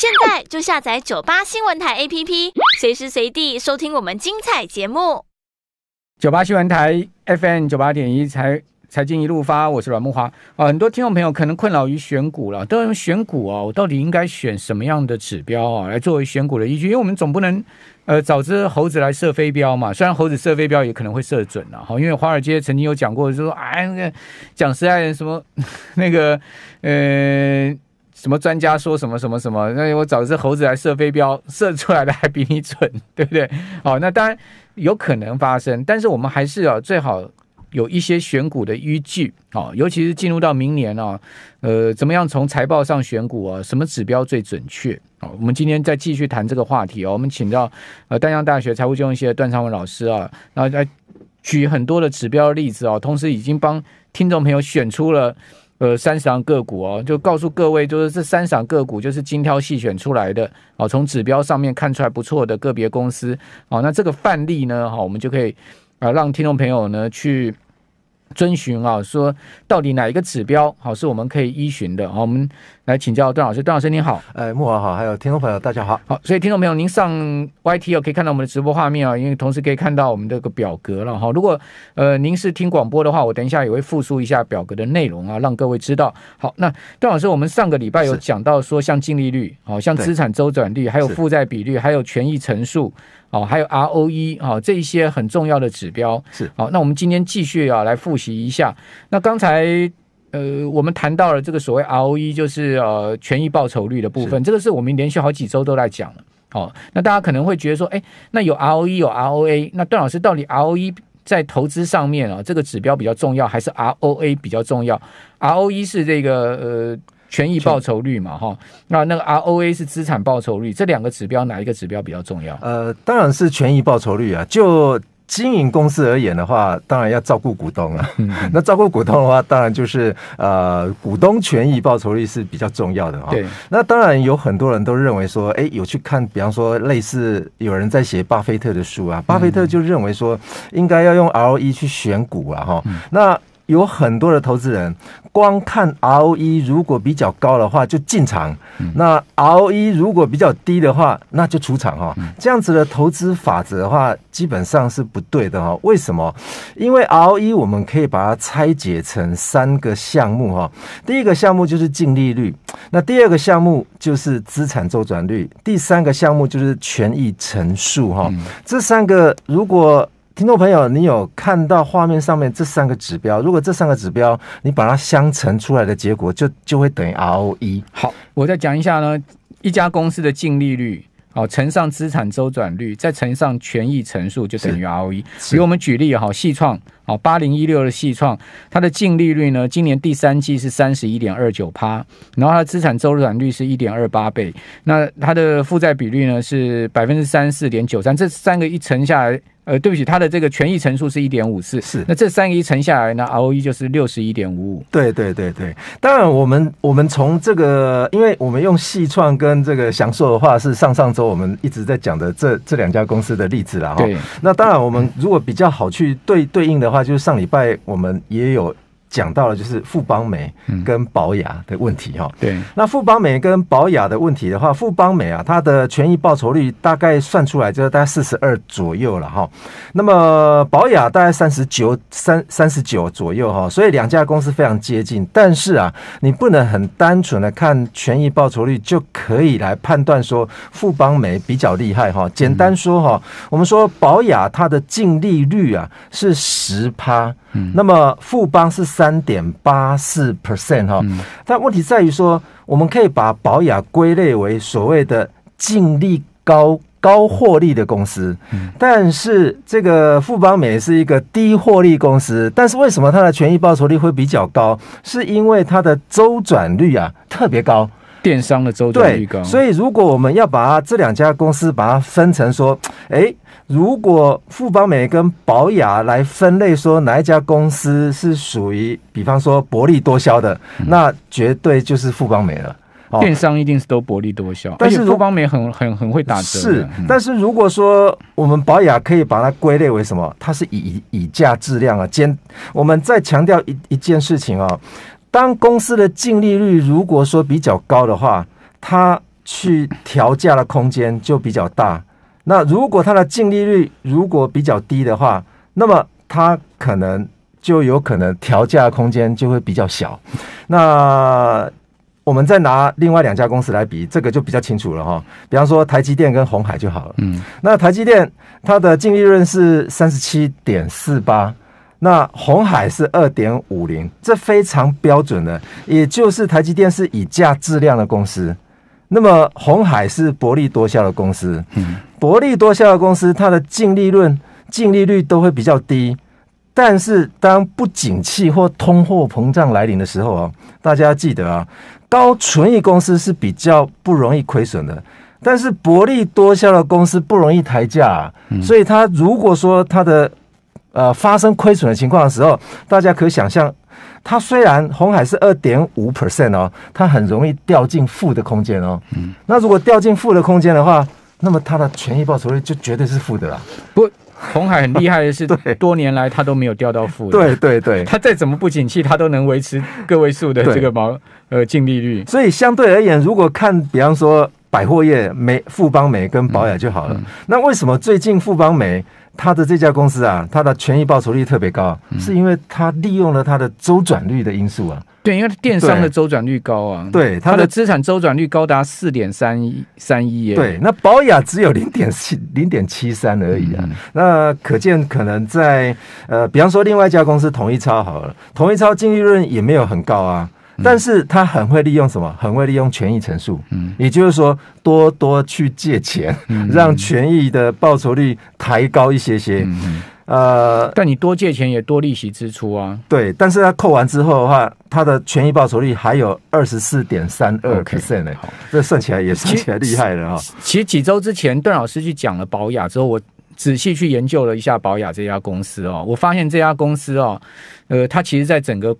现在就下载九八新闻台 APP，随时随地收听我们精彩节目。九八新闻台 FM 九八点一财财经一路发，我是阮木华啊。很多听众朋友可能困扰于选股了，都用选股啊，我到底应该选什么样的指标啊，来作为选股的依据？因为我们总不能呃找只猴子来射飞镖嘛。虽然猴子射飞镖也可能会射准了哈，因为华尔街曾经有讲过，就说哎，讲实在的什么 那个呃。什么专家说什么什么什么？那我找只猴子来射飞镖，射出来的还比你准，对不对？好，那当然有可能发生，但是我们还是要最好有一些选股的依据，啊，尤其是进入到明年啊，呃，怎么样从财报上选股啊？什么指标最准确？哦，我们今天再继续谈这个话题哦，我们请到呃，丹央大学财务金融系的段昌文老师啊，然后来举很多的指标例子哦，同时已经帮听众朋友选出了。呃，三十档个股哦，就告诉各位，就是这三十档个股就是精挑细选出来的哦，从指标上面看出来不错的个别公司哦，那这个范例呢，哈，我们就可以啊，让听众朋友呢去。遵循啊，说到底哪一个指标好是我们可以依循的好，我们来请教段老师，段老师您好，哎，木偶好，还有听众朋友大家好。好，所以听众朋友，您上 Y T 哦可以看到我们的直播画面啊，因为同时可以看到我们这个表格了哈。如果呃您是听广播的话，我等一下也会复述一下表格的内容啊，让各位知道。好，那段老师，我们上个礼拜有讲到说，像净利率，好像资产周转率，还有负债比率，还有权益乘数。哦，还有 ROE 哦，这些很重要的指标是。好，那我们今天继续啊来复习一下。那刚才呃，我们谈到了这个所谓 ROE，就是呃权益报酬率的部分。这个是我们连续好几周都在讲了。好，那大家可能会觉得说，哎，那有 ROE，有 ROA，那段老师到底 ROE 在投资上面啊，这个指标比较重要，还是 ROA 比较重要？ROE 是这个呃。权益报酬率嘛，哈，那那个 ROA 是资产报酬率，这两个指标哪一个指标比较重要？呃，当然是权益报酬率啊。就经营公司而言的话，当然要照顾股东啊。那照顾股东的话，当然就是呃，股东权益报酬率是比较重要的哈。对。那当然有很多人都认为说，哎，有去看，比方说类似有人在写巴菲特的书啊，巴菲特就认为说应该要用 ROE 去选股啊，哈。那有很多的投资人，光看 ROE 如果比较高的话就进场，那 ROE 如果比较低的话那就出场哈。这样子的投资法则的话，基本上是不对的哈。为什么？因为 ROE 我们可以把它拆解成三个项目哈。第一个项目就是净利率，那第二个项目就是资产周转率，第三个项目就是权益乘数哈。这三个如果听众朋友，你有看到画面上面这三个指标？如果这三个指标你把它相乘出来的结果，就就会等于 ROE。好，我再讲一下呢，一家公司的净利率，好乘上资产周转率，再乘上权益乘数，就等于 ROE。比如我们举例哈，好，细创八零一六的细创，它的净利率呢，今年第三季是三十一点二九趴，然后它的资产周转率是一点二八倍，那它的负债比率呢是百分之三十四点九三，这三个一乘下来。呃，对不起，它的这个权益乘数是一点五四，是那这三个一乘下来，呢 ROE 就是六十一点五五。对对对对，当然我们我们从这个，因为我们用细创跟这个祥硕的话，是上上周我们一直在讲的这这两家公司的例子了哈。对，那当然我们如果比较好去对对应的话，就是上礼拜我们也有。讲到了就是富邦美跟保雅的问题哈，对，那富邦美跟保雅的问题的话，富邦美啊，它的权益报酬率大概算出来就是大概四十二左右了哈，那么保雅大概三十九三三十九左右哈，所以两家公司非常接近，但是啊，你不能很单纯的看权益报酬率就可以来判断说富邦美比较厉害哈，简单说哈，我们说保雅它的净利率啊是十趴。那么富邦是三点八四 percent 哈，但问题在于说，我们可以把保雅归类为所谓的净利高、高获利的公司，但是这个富邦美是一个低获利公司，但是为什么它的权益报酬率会比较高？是因为它的周转率啊特别高。电商的周转率高，所以如果我们要把这两家公司把它分成说，哎，如果富邦美跟保雅来分类，说哪一家公司是属于，比方说薄利多销的，那绝对就是富邦美了。电商一定是都薄利多销，但是富邦美很很很会打折。是，但是如果说我们保雅可以把它归类为什么？它是以以价质量啊兼，我们再强调一一件事情啊。当公司的净利率如果说比较高的话，它去调价的空间就比较大。那如果它的净利率如果比较低的话，那么它可能就有可能调价空间就会比较小。那我们再拿另外两家公司来比，这个就比较清楚了哈。比方说台积电跟红海就好了。嗯，那台积电它的净利润是三十七点四八。那红海是二点五零，这非常标准的，也就是台积电是以价质量的公司。那么红海是薄利多销的公司，嗯，薄利多销的公司，它的净利润、净利率都会比较低。但是当不景气或通货膨胀来临的时候啊，大家记得啊，高存益公司是比较不容易亏损的，但是薄利多销的公司不容易抬价，所以它如果说它的。呃，发生亏损的情况的时候，大家可以想象，它虽然红海是二点五 percent 哦，它很容易掉进负的空间哦。嗯，那如果掉进负的空间的话，那么它的权益报酬率就绝对是负的啦。不，红海很厉害的是，多年来它都没有掉到负的。对对对，它再怎么不景气，它都能维持个位数的这个毛呃净利率。所以相对而言，如果看比方说。百货业美富邦美跟保雅就好了。那为什么最近富邦美它的这家公司啊，它的权益报酬率特别高？是因为它利用了它的周转率的因素啊？对，因为电商的周转率高啊。对，它的资产周转率高达四点三一三亿。对，那保雅只有零点七零点七三而已啊。那可见可能在呃，比方说另外一家公司统一超好了，统一超净利润也没有很高啊。但是他很会利用什么？很会利用权益乘数，也就是说，多多去借钱，让权益的报酬率抬高一些些。呃，但你多借钱也多利息支出啊。对，但是他扣完之后的话，他的权益报酬率还有二十四点三二 percent 呢，这算起来也算起来厉害了哈。其实几周之前，邓老师去讲了保雅之后，我仔细去研究了一下保雅这家公司哦，我发现这家公司哦，呃，它其实在整个。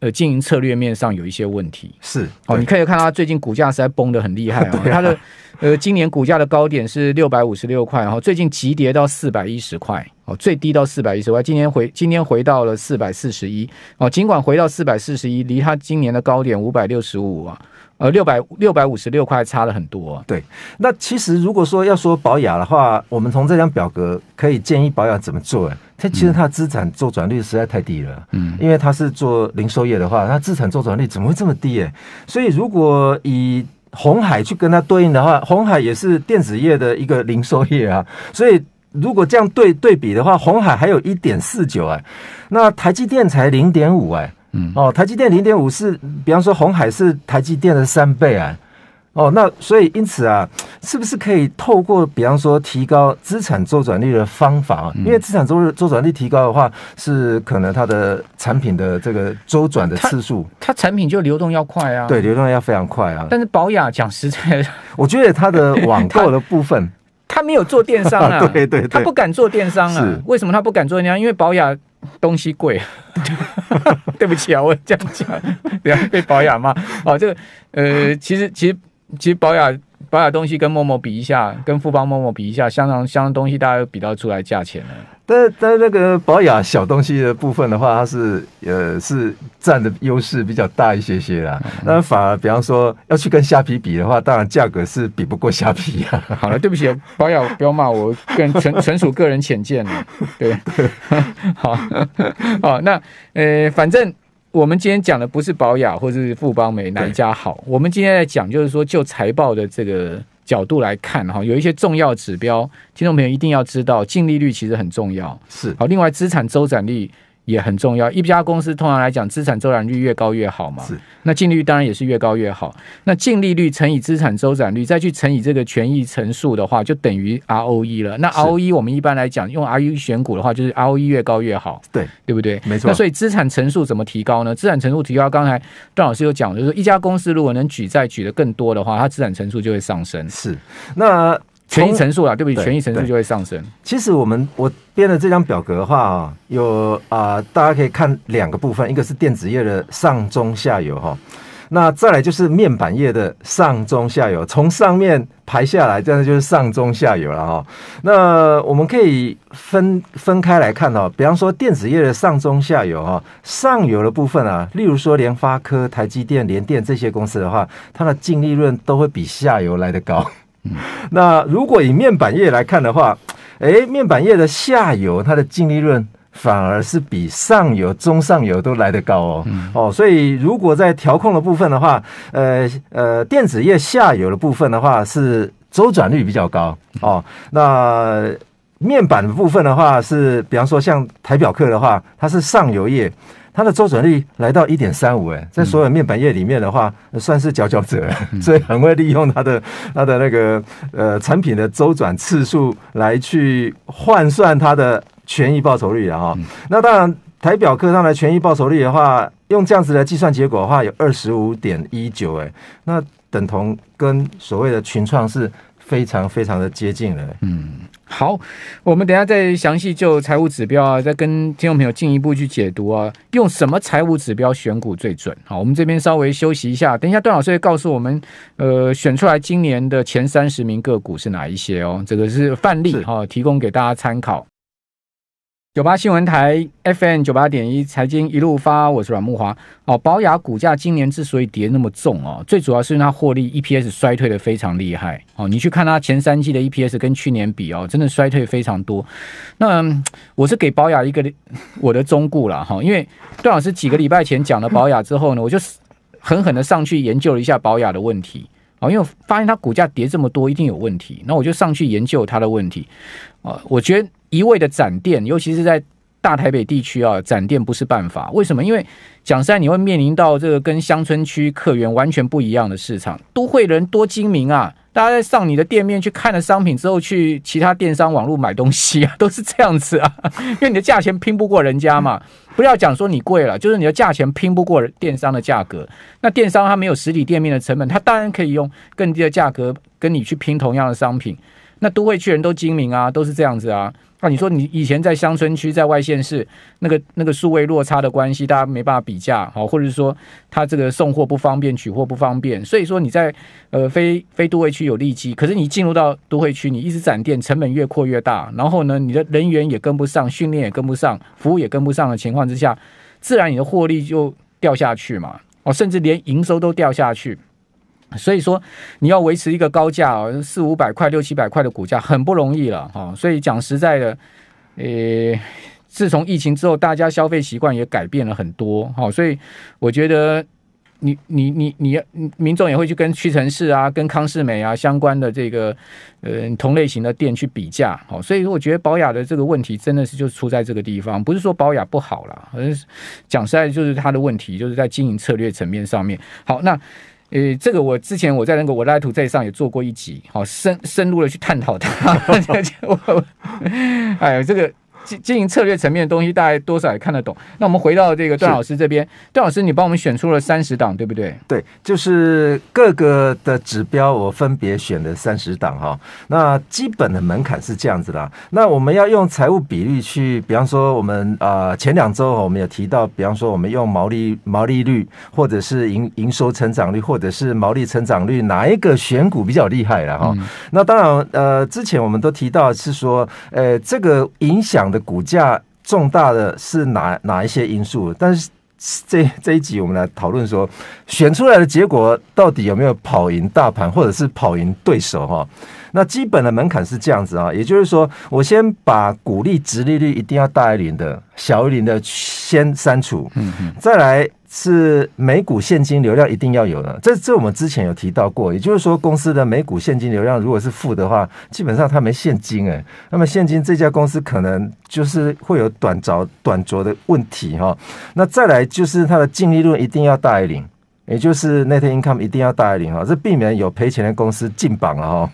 呃，经营策略面上有一些问题，是哦，你可以看它最近股价实在崩的很厉害哦，它的呃，今年股价的高点是六百五十六块，然后最近急跌到四百一十块哦，最低到四百一十块，今年回今天回到了四百四十一哦，尽管回到四百四十一，离它今年的高点五百六十五啊。呃，六百六百五十六块差了很多。对，那其实如果说要说保养的话，我们从这张表格可以建议保养怎么做？它其实它的资产周转率实在太低了。嗯，因为它是做零售业的话，它资产周转率怎么会这么低？哎，所以如果以红海去跟它对应的话，红海也是电子业的一个零售业啊。所以如果这样对对比的话，红海还有一点四九哎，那台积电才零点五哎。嗯哦，台积电零点五是，比方说红海是台积电的三倍啊。哦，那所以因此啊，是不是可以透过比方说提高资产周转率的方法？因为资产周周转率提高的话，是可能它的产品的这个周转的次数，它产品就流动要快啊。对，流动要非常快啊。但是保雅讲实在，我觉得它的网购的部分，它没有做电商啊，对对，它不敢做电商啊。为什么它不敢做呢？因为保雅东西贵。对不起啊，我这样讲，对啊，被保养骂。哦，这个，呃，其实，其实，其实保养。保雅东西跟默默比一下，跟富邦默默比一下，相当相当东西大家比到出来价钱了。但但那个保雅小东西的部分的话，它是呃是占的优势比较大一些些啦。那反而比方说要去跟虾皮比的话，当然价格是比不过虾皮。好了，对不起，保雅不要骂我，个人纯 纯属个人浅见了。对，好，好，那呃反正。我们今天讲的不是保亚，或者是富邦美一家好。我们今天在讲，就是说就财报的这个角度来看，哈，有一些重要指标，听众朋友一定要知道，净利率其实很重要。是，好，另外资产周转率。也很重要。一家公司通常来讲，资产周转率越高越好嘛。是。那净利率当然也是越高越好。那净利率乘以资产周转率，再去乘以这个权益乘数的话，就等于 ROE 了。那 ROE 我们一般来讲用 ROE 选股的话，就是 ROE 越高越好。对，对不对？没错。那所以资产乘数怎么提高呢？资产乘数提高，刚才段老师有讲，就是一家公司如果能举债举的更多的话，它资产乘数就会上升。是。那权益乘数啊，对不对？权益乘数就会上升。其实我们我编的这张表格的话啊，有啊，大家可以看两个部分，一个是电子业的上中下游哈，那再来就是面板业的上中下游。从上面排下来，这样就是上中下游了哈。那我们可以分分开来看哦。比方说电子业的上中下游哈，上游的部分啊，例如说联发科、台积电、联电这些公司的话，它的净利润都会比下游来的高。那如果以面板业来看的话，哎，面板业的下游它的净利润反而是比上游、中上游都来得高哦哦，所以如果在调控的部分的话，呃呃，电子业下游的部分的话是周转率比较高哦，那面板部分的话是，比方说像台表客的话，它是上游业。它的周转率来到一点三五，哎，在所有面板业里面的话，算是佼佼者，所以很会利用它的它的那个呃产品的周转次数来去换算它的权益报酬率的哈。那当然，台表科上的权益报酬率的话，用这样子来计算结果的话，有二十五点一九，哎，那等同跟所谓的群创是。非常非常的接近了。嗯，好，我们等下再详细就财务指标啊，再跟听众朋友进一步去解读啊，用什么财务指标选股最准？好，我们这边稍微休息一下，等一下段老师会告诉我们，呃，选出来今年的前三十名个股是哪一些哦，这个是范例哈，提供给大家参考。九八新闻台 FM 九八点一，财经一路发，我是阮木华。哦，保雅股价今年之所以跌那么重哦，最主要是它获利 EPS 衰退的非常厉害哦。你去看它前三季的 EPS 跟去年比哦，真的衰退非常多。那我是给保雅一个我的忠顾了哈，因为段老师几个礼拜前讲了保雅之后呢，我就狠狠的上去研究了一下保雅的问题哦，因为我发现它股价跌这么多一定有问题，那我就上去研究它的问题哦，我觉得。一味的展店，尤其是在大台北地区啊，展店不是办法。为什么？因为讲实在，你会面临到这个跟乡村区客源完全不一样的市场。都会人多精明啊，大家在上你的店面去看了商品之后，去其他电商网络买东西啊，都是这样子啊。因为你的价钱拼不过人家嘛，不要讲说你贵了，就是你的价钱拼不过电商的价格。那电商它没有实体店面的成本，它当然可以用更低的价格跟你去拼同样的商品。那都会区人都精明啊，都是这样子啊。那你说你以前在乡村区、在外县市，那个那个数位落差的关系，大家没办法比价，好，或者是说他这个送货不方便、取货不方便，所以说你在呃非非都会区有利基，可是你进入到都会区，你一直展店，成本越扩越大，然后呢，你的人员也跟不上，训练也跟不上，服务也跟不上的情况之下，自然你的获利就掉下去嘛，哦，甚至连营收都掉下去。所以说，你要维持一个高价哦，四五百块、六七百块的股价很不容易了哈。所以讲实在的，呃，自从疫情之后，大家消费习惯也改变了很多哈。所以我觉得，你、你、你、你，民众也会去跟屈臣氏啊、跟康式美啊相关的这个呃同类型的店去比价。好，所以我觉得保雅的这个问题真的是就出在这个地方，不是说保雅不好了，而是讲实在就是他的问题，就是在经营策略层面上面。好，那。诶，这个我之前我在那个我拉图在上也做过一集，好深深入的去探讨它。哎，这个。经经营策略层面的东西大概多少也看得懂。那我们回到这个段老师这边，段老师，你帮我们选出了三十档，对不对？对，就是各个的指标，我分别选了三十档哈。那基本的门槛是这样子啦。那我们要用财务比率去，比方说我们啊，前两周我们有提到，比方说我们用毛利、毛利率，或者是营营收成长率，或者是毛利成长率，哪一个选股比较厉害了哈？那当然，呃，之前我们都提到是说，呃，这个影响。的股价重大的是哪哪一些因素？但是这这一集我们来讨论说，选出来的结果到底有没有跑赢大盘，或者是跑赢对手哈？那基本的门槛是这样子啊，也就是说，我先把股利、直利率一定要大于零的、小于零的先删除。嗯嗯。再来是每股现金流量一定要有的，这这我们之前有提到过。也就是说，公司的每股现金流量如果是负的话，基本上它没现金哎。那么现金这家公司可能就是会有短着短着的问题哈。那再来就是它的净利润一定要大于零。也就是 Net Income 一定要大于零啊，这避免有赔钱的公司进榜了哈。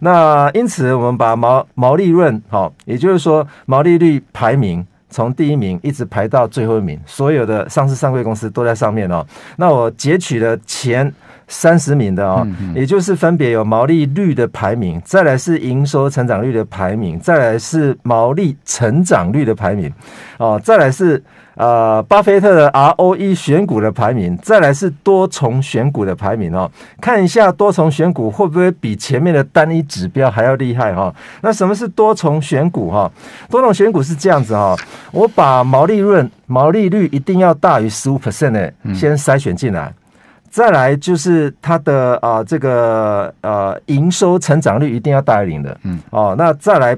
那因此我们把毛毛利润哈，也就是说毛利率排名从第一名一直排到最后一名，所有的上市上柜公司都在上面哦。那我截取了前三十名的哦，也就是分别有毛利率的排名，再来是营收成长率的排名，再来是毛利成长率的排名，哦，再来是。呃，巴菲特的 ROE 选股的排名，再来是多重选股的排名哦，看一下多重选股会不会比前面的单一指标还要厉害哈？那什么是多重选股哈？多重选股是这样子哈，我把毛利润、毛利率一定要大于十五 percent 的先筛选进来，再来就是它的啊这个呃营收成长率一定要大于零的，嗯，哦，那再来。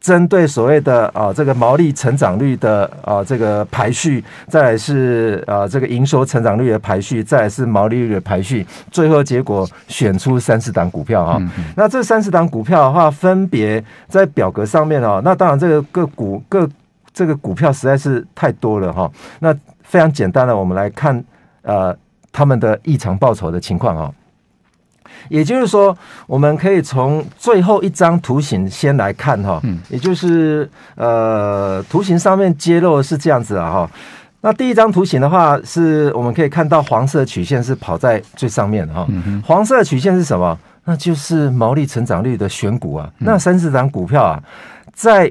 针对所谓的啊这个毛利成长率的啊这个排序，再是啊这个营收成长率的排序，再是毛利率的排序，最后结果选出三十档股票啊。那这三十档股票的话，分别在表格上面哦。那当然这个各股各这个股票实在是太多了哈。那非常简单的，我们来看呃他们的异常报酬的情况啊。也就是说，我们可以从最后一张图形先来看哈，嗯，也就是呃，图形上面揭露是这样子啊哈。那第一张图形的话，是我们可以看到黄色曲线是跑在最上面哈。黄色曲线是什么？那就是毛利成长率的选股啊。那三十档股票啊，在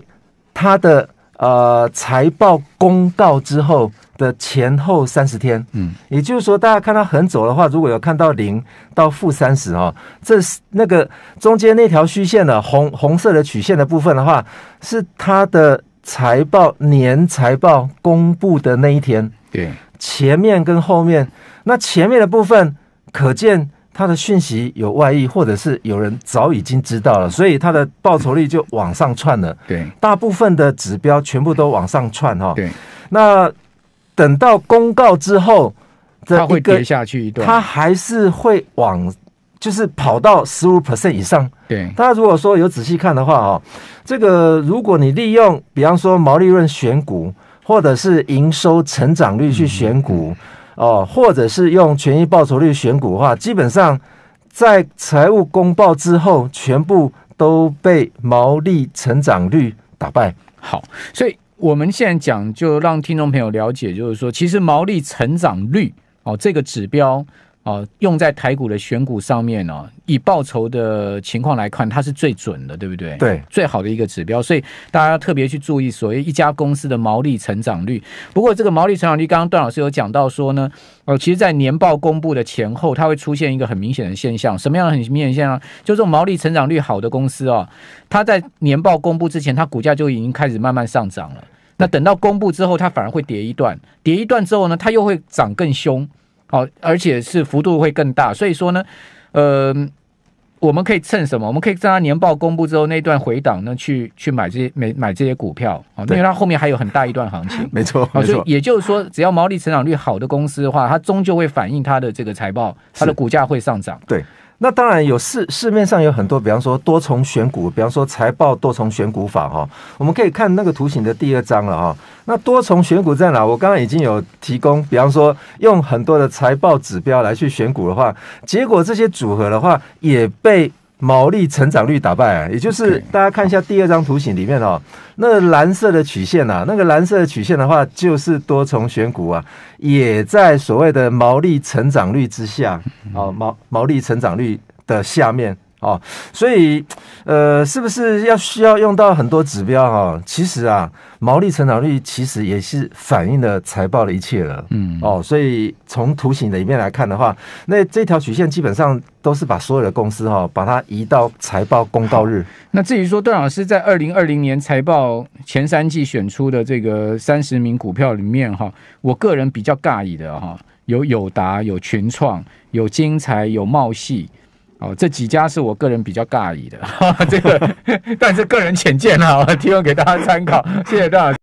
它的呃财报公告之后。的前后三十天，嗯，也就是说，大家看到横走的话，如果有看到零到负三十哦，这是那个中间那条虚线的红红色的曲线的部分的话，是它的财报年财报公布的那一天。对，前面跟后面，那前面的部分可见它的讯息有外溢，或者是有人早已经知道了，所以它的报酬率就往上窜了。对，大部分的指标全部都往上窜哈。对，那。等到公告之后，它会跌下去一段，它还是会往就是跑到十五 percent 以上。对，大家如果说有仔细看的话哦，这个如果你利用比方说毛利润选股，或者是营收成长率去选股哦，或者是用权益报酬率选股的话，基本上在财务公报之后，全部都被毛利成长率打败。好，所以。我们现在讲，就让听众朋友了解，就是说，其实毛利成长率哦，这个指标。哦，用在台股的选股上面哦，以报酬的情况来看，它是最准的，对不对？对，最好的一个指标。所以大家特别去注意所谓一家公司的毛利成长率。不过，这个毛利成长率，刚刚段老师有讲到说呢，哦，其实，在年报公布的前后，它会出现一个很明显的现象。什么样的很明显现象？就是毛利成长率好的公司哦，它在年报公布之前，它股价就已经开始慢慢上涨了。那等到公布之后，它反而会跌一段，跌一段之后呢，它又会涨更凶。好，而且是幅度会更大，所以说呢，呃，我们可以趁什么？我们可以在它年报公布之后那段回档呢，去去买这些买买这些股票啊，因为它后面还有很大一段行情，没错，没错。也就是说，只要毛利成长率好的公司的话，它终究会反映它的这个财报，它的股价会上涨，对。那当然有市市面上有很多，比方说多重选股，比方说财报多重选股法哈，我们可以看那个图形的第二章了哈。那多重选股在哪？我刚刚已经有提供，比方说用很多的财报指标来去选股的话，结果这些组合的话也被。毛利成长率打败，也就是大家看一下第二张图形里面哦，那蓝色的曲线呐，那个蓝色的曲线的话，就是多重选股啊，也在所谓的毛利成长率之下啊，毛毛利成长率的下面。哦，所以，呃，是不是要需要用到很多指标？哈，其实啊，毛利成长率其实也是反映了财报的一切了。嗯，哦，所以从图形的里面来看的话，那这条曲线基本上都是把所有的公司哈，把它移到财报公告日。那至于说段老师在二零二零年财报前三季选出的这个三十名股票里面哈，我个人比较尬意的哈，有友达，有群创，有精彩，有茂系。哦，这几家是我个人比较尬意的，这个，但是个人浅见啊，提供给大家参考，谢谢大家。